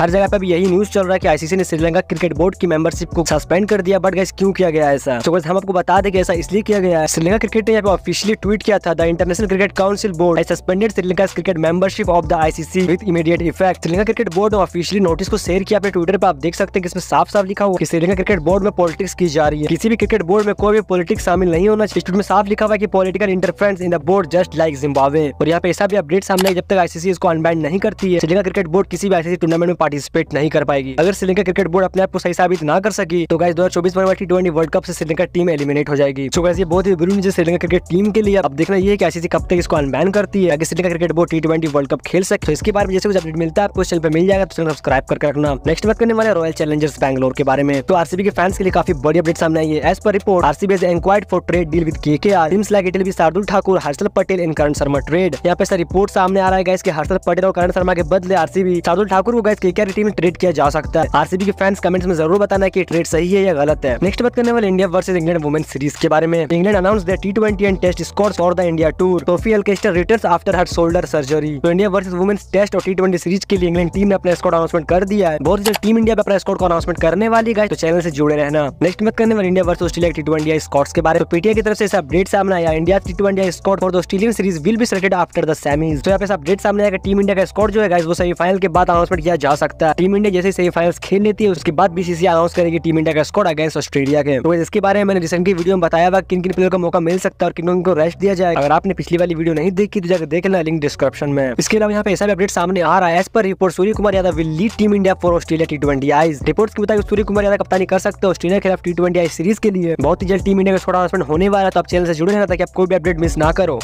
हर जगह पर भी यही न्यूज चल रहा है कि आईसीसी ने श्रीलंका क्रिकेट बोर्ड की मेंबरशिप को सस्पेंड कर दिया बट गैस क्यों किया गया ऐसा तो हम आपको बता दें कि ऐसा इसलिए किया गया है श्रीलंका क्रिकेट ने यहाँ पे ऑफिशियली ट्वीट किया था the international cricket council board suspended Sri Lanka cricket membership of the ICC with immediate effect Sri Lanka cricket board ने ऑफिशियली नोटिस को शेयर किया अपने ट्विटर पर आप देख सकते हैं इसमें साफ साफ लिखा हुआ कि श्रीलंका क्रिकेट बोर्ड में पॉलिटिक्स की जा रही है किसी भी क्रिकेट बोर्ड में कोई भी पॉलिटिक्स शामिल नहीं होना चाहिए में साफ लिखा हुआ है कि political interference in the board just like Zimbabwe और यहाँ पे ऐसा भी अपडेट सामने जब तक आईसीसी इसको अनबैंड नहीं करती है श्रीलंका क्रिकेट बोर्ड किसी भी आईसीसी टूर्नामेंट में पार्टिसिपेट नहीं कर पाएगी अगर श्रीलंका क्रिकेट बोर्ड अपने आप को सही साबित ना कर सकी तो गाइस दो हजार चौबीस टी ट्वेंटी वर्ल्ड कप से श्रीलंका टीम एलिमिनेट हो जाएगी तो गाइस ये बहुत ही बुरी नीचे श्रीलंका क्रिकेट टीम के लिए अब देखना ये कैसी कब तक इसको अनबैन करती है अगर Sri Lanka cricket board T twenty world cup खेल सकते तो इसके बारे में जैसे कुछ अपडेट मिलता है आपको चैनल पर मिल जाएगा तो सब्सक्राइब करके रखना नेक्स्ट बात करने वाले रॉयल चैलेंजर्स बैंगलोर के बारे में तो आरसीबी के फैंस के लिए काफी बड़ी अपडेट सामने आई है as per report RCB has inquired for trade deal with K K R teams like इटल शार्दुल ठाकुर हर्षल पटेल एंड करण शर्मा ट्रेड यहाँ पे रिपोर्ट सामने आ रहा है गाइस हर्षल पटेल और करण शर्मा के बदले आरसीबी शार्दुल ठाकुर को गैस के सिक्योरिटी में ट्रेड किया जा सकता है आरसीबी के फैंस कमेंट्स में जरूर बताना की ट्रेड सही है या गलत है नेक्स्ट बात करने वाले India versus England women series के बारे में England announce the T twenty and test score for the India tour Sophie एलकेस्टर return after her shoulder surgery तो इंडिया वर्सेज वुमेन्स टेस्ट और टी ट्वेंटी सीरीज के लिए इंग्लैंड टीम ने अपना स्कॉट अनाउंसमेंट कर दिया है बहुत जल्द टीम इंडिया अपना स्कॉट को अनाउंसमेंट करने वाली गाय तो चैनल से जुड़े रहना नेक्स्ट बात करने वाले India versus Australia T twenty squads के बारे में पीटीए तो की तरफ से अपडेट सामने आया India T twenty squad for the Australian series will be selected after the semis तो यहाँ पे अपडेट सामने आया टीम इंडिया का स्कॉट जो है वो सेमीफाइनल के बाद अनाउंसमेंट किया जा सकता लगता है टीम इंडिया जैसे सेमीफाइनल खेल लेती है उसके बाद बीसीसीआई अनाउंस करेगी टीम इंडिया का स्कॉड अगेंस्ट ऑस्ट्रेलिया के तो इसके बारे में मैंने रिसेंटली वीडियो में बताया हुआ किन किन प्लेयर का मौका मिल सकता है और किन को रेस्ट दिया जाए अगर आपने पिछली वाली वीडियो नहीं देखी तो जाकर देख लेना लिंक डिस्क्रिप्शन में इसके अलावा यहाँ पे ऐसा भी अपडेट सामने आ रहा है as per report Surya Kumar Yadav will lead team India for Australia T twenty Is report के मुताबिक सूर्य कुमार यादव कप्तानी कर सकते हैं ऑस्ट्रेलिया के खिलाफ टी ट्वेंटी आई सीरीज के लिए बहुत ही जल्द टीम इंडिया का छोटा अनाउंसमेंट होने वाला है तो आप चैनल से जुड़े रहना ताकि आप कोई भी अपडेट मिस ना करो